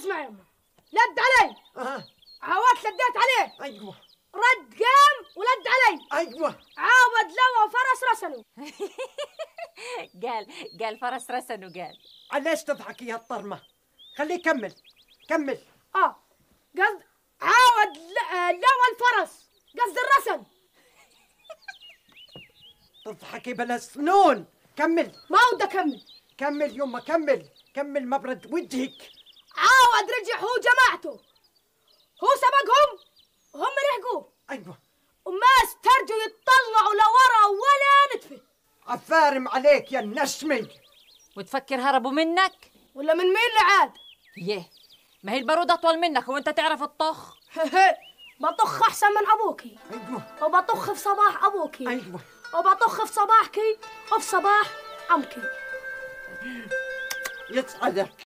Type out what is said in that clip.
اسمع يا امه لد علي اها عوض لديت عليه ايوه رد قام ولد علي ايوه عاود لو فرس رسنه قال قال فرس رسنه قال علاش تضحكي يا الطرمه خليه يكمل كمل اه قصد عاود لو آه، الفرس قصد الرسن تضحكي بلا سنون كمل ما ودي اكمل كمل يما كمل كمل مبرد وجهك عاود رجع هو جماعته هو سبقهم وهم لحقوه ايوه وما استرجوا يتطلعوا لورا ولا نتفه عفارم عليك يا النشمي وتفكر هربوا منك؟ ولا من مين اللي عاد؟ يه ما هي البارود أطول منك وأنت تعرف الطخ بطخ أحسن من أبوكي أيوة وبطخ في صباح أبوكي أيوة وبطخ في صباحكي وفي صباح عمكي يسعدك